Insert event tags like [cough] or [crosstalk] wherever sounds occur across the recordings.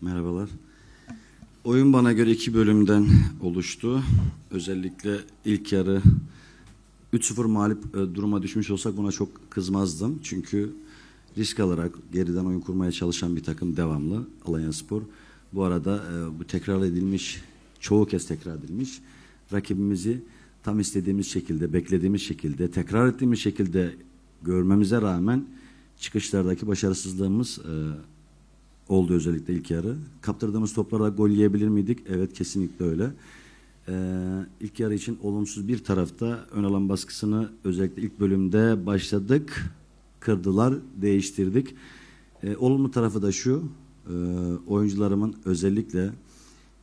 Merhabalar. Oyun bana göre iki bölümden oluştu. Özellikle ilk yarı 3-0 mağlup e, duruma düşmüş olsak buna çok kızmazdım. Çünkü risk alarak geriden oyun kurmaya çalışan bir takım devamlı Alanya Spor. Bu arada e, bu tekrar edilmiş, çoğu kez tekrar edilmiş rakibimizi tam istediğimiz şekilde, beklediğimiz şekilde, tekrar ettiğimiz şekilde görmemize rağmen çıkışlardaki başarısızlığımız e, oldu özellikle ilk yarı. Kaptırdığımız toplarda gol yiyebilir miydik? Evet kesinlikle öyle. Ee, ilk yarı için olumsuz bir tarafta ön alan baskısını özellikle ilk bölümde başladık. Kırdılar, değiştirdik. Ee, olumlu tarafı da şu. E, oyuncularımın özellikle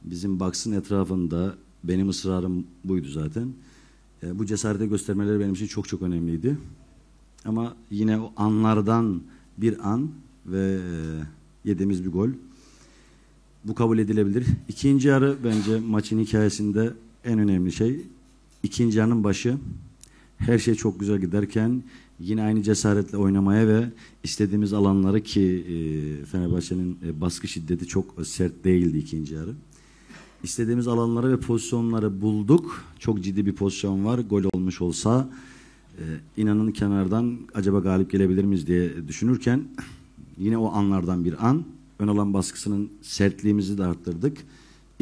bizim baksın etrafında benim ısrarım buydu zaten. E, bu cesarete göstermeleri benim için çok çok önemliydi. Ama yine o anlardan bir an ve e, yediğimiz bir gol. Bu kabul edilebilir. İkinci yarı bence maçın hikayesinde en önemli şey. İkinci yarının başı. Her şey çok güzel giderken yine aynı cesaretle oynamaya ve istediğimiz alanları ki e, Fenerbahçe'nin e, baskı şiddeti çok sert değildi ikinci yarı. İstediğimiz alanları ve pozisyonları bulduk. Çok ciddi bir pozisyon var. Gol olmuş olsa e, inanın kenardan acaba galip gelebilir miyiz diye düşünürken Yine o anlardan bir an. Ön alan baskısının sertliğimizi de arttırdık.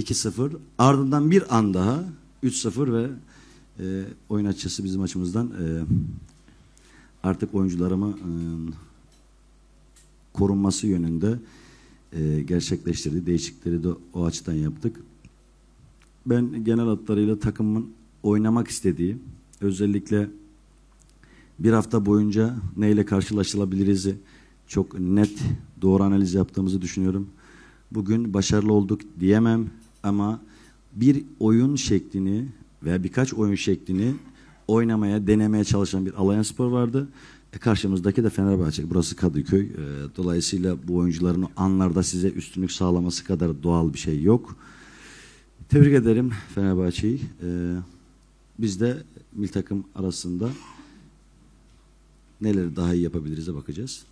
2-0. Ardından bir an daha 3-0 ve e, oyun açısı bizim açımızdan e, artık oyuncularımı e, korunması yönünde e, gerçekleştirdi. Değişikleri de o açıdan yaptık. Ben genel hatlarıyla takımın oynamak istediği özellikle bir hafta boyunca neyle karşılaşılabiliriz'i çok net doğru analiz yaptığımızı düşünüyorum. Bugün başarılı olduk diyemem ama bir oyun şeklini veya birkaç oyun şeklini oynamaya, denemeye çalışan bir alayan Spor vardı. E karşımızdaki de Fenerbahçe. Burası Kadıköy. E, dolayısıyla bu oyuncuların anlarda size üstünlük sağlaması kadar doğal bir şey yok. Tebrik ederim Fenerbahçe'yi. E, biz de mil takım arasında neleri daha iyi yapabiliriz'e bakacağız.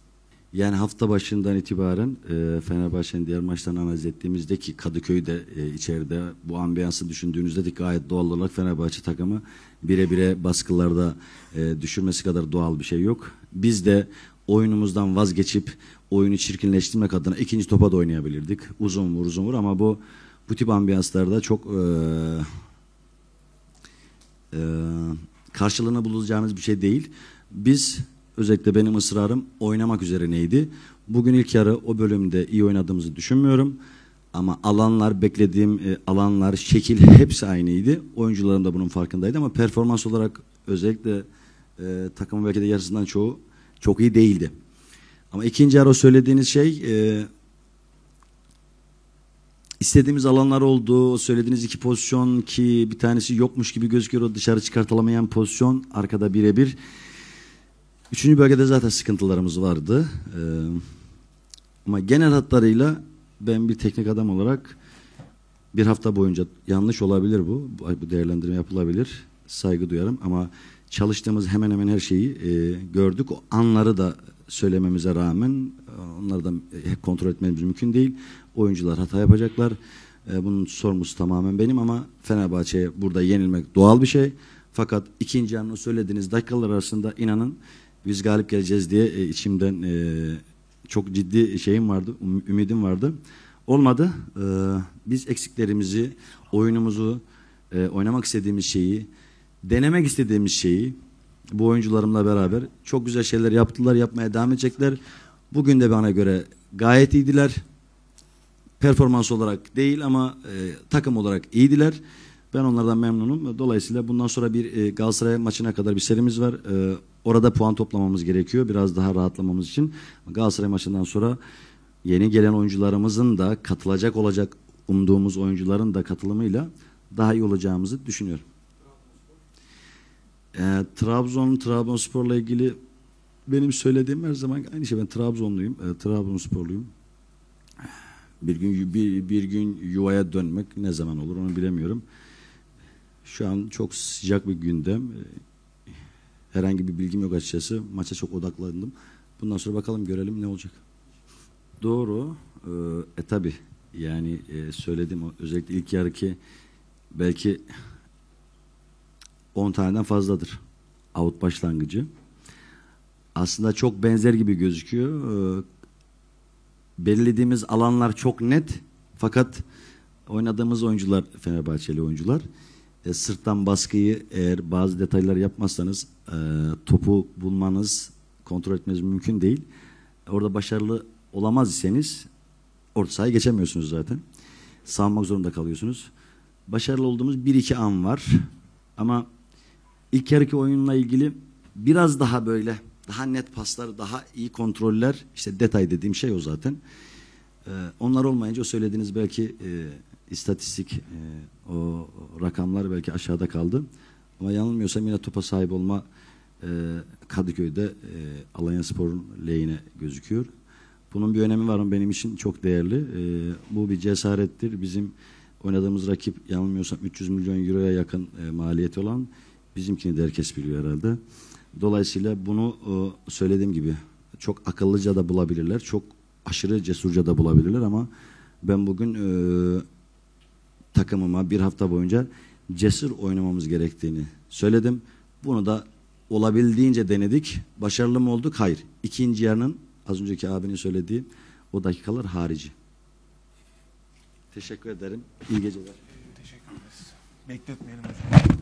Yani hafta başından itibaren e, Fenerbahçe'nin diğer maçlarını analiz ettiğimizde ki Kadıköy'de e, içeride bu ambiyansı düşündüğünüzde de gayet doğal olarak Fenerbahçe takımı bire bire baskılarda e, düşürmesi kadar doğal bir şey yok. Biz de oyunumuzdan vazgeçip oyunu çirkinleştirmek adına ikinci topa da oynayabilirdik. Uzun vur uzun vur ama bu bu tip ambiyanslarda çok e, e, karşılığını bulacağınız bir şey değil. Biz Özellikle benim ısrarım oynamak üzerineydi. Bugün ilk yarı o bölümde iyi oynadığımızı düşünmüyorum. Ama alanlar, beklediğim e, alanlar, şekil [laughs] hepsi aynıydı. Oyuncularım da bunun farkındaydı ama performans olarak özellikle e, takımın belki de yarısından çoğu çok iyi değildi. Ama ikinci yarı söylediğiniz şey e, istediğimiz alanlar oldu. Söylediğiniz iki pozisyon ki bir tanesi yokmuş gibi gözüküyor. O dışarı çıkartılamayan pozisyon arkada birebir. Üçüncü bölgede zaten sıkıntılarımız vardı. Ee, ama genel hatlarıyla ben bir teknik adam olarak bir hafta boyunca yanlış olabilir bu. Bu değerlendirme yapılabilir. Saygı duyarım ama çalıştığımız hemen hemen her şeyi e, gördük. O anları da söylememize rağmen e, onları da e, kontrol etmemiz mümkün değil. Oyuncular hata yapacaklar. E, bunun sorumlusu tamamen benim ama Fenerbahçe'ye burada yenilmek doğal bir şey. Fakat ikinci anı söylediğiniz dakikalar arasında inanın biz galip geleceğiz diye e, içimden e, çok ciddi şeyim vardı, um, ümidim vardı. Olmadı. E, biz eksiklerimizi, oyunumuzu, e, oynamak istediğimiz şeyi, denemek istediğimiz şeyi bu oyuncularımla beraber çok güzel şeyler yaptılar, yapmaya devam edecekler. Bugün de bana göre gayet iyiydiler. Performans olarak değil ama e, takım olarak iyiydiler. Ben onlardan memnunum. Dolayısıyla bundan sonra bir e, Galatasaray maçına kadar bir serimiz var. E, orada puan toplamamız gerekiyor biraz daha rahatlamamız için. Galatasaray maçından sonra yeni gelen oyuncularımızın da katılacak olacak umduğumuz oyuncuların da katılımıyla daha iyi olacağımızı düşünüyorum. E, Trabzon, Trabzonspor'la ilgili benim söylediğim her zaman aynı şey. Ben Trabzonluyum, e, Trabzonsporluyum. Bir gün bir, bir gün yuvaya dönmek ne zaman olur onu bilemiyorum. Şu an çok sıcak bir gündem. Ee, herhangi bir bilgim yok açıkçası. Maça çok odaklandım. Bundan sonra bakalım görelim ne olacak. Doğru. Ee, e tabi yani e, söyledim özellikle ilk yarı ki belki 10 taneden fazladır out başlangıcı. Aslında çok benzer gibi gözüküyor. E, belirlediğimiz alanlar çok net fakat oynadığımız oyuncular Fenerbahçeli oyuncular e, sırttan baskıyı eğer bazı detaylar yapmazsanız e, topu bulmanız, kontrol etmeniz mümkün değil. Orada başarılı olamaz iseniz orta sahaya geçemiyorsunuz zaten. Savunmak zorunda kalıyorsunuz. Başarılı olduğumuz bir iki an var. Ama ilk yarıki oyunla ilgili biraz daha böyle daha net paslar, daha iyi kontroller işte detay dediğim şey o zaten. Ee, onlar olmayınca o söylediğiniz belki e, istatistik e, o rakamlar belki aşağıda kaldı. Ama yanılmıyorsam yine topa sahip olma e, Kadıköy'de e, Alanya Spor'un lehine gözüküyor. Bunun bir önemi var mı benim için çok değerli. E, bu bir cesarettir. Bizim oynadığımız rakip yanılmıyorsam 300 milyon euroya yakın e, maliyeti olan bizimkini de herkes biliyor herhalde. Dolayısıyla bunu e, söylediğim gibi çok akıllıca da bulabilirler. Çok aşırı cesurca da bulabilirler ama ben bugün e, takımıma bir hafta boyunca cesur oynamamız gerektiğini söyledim. Bunu da olabildiğince denedik. Başarılı mı olduk? Hayır. İkinci yarının az önceki abinin söylediği o dakikalar harici. Teşekkür ederim. İyi geceler. Teşekkür ederiz. Bekletmeyelim hocam.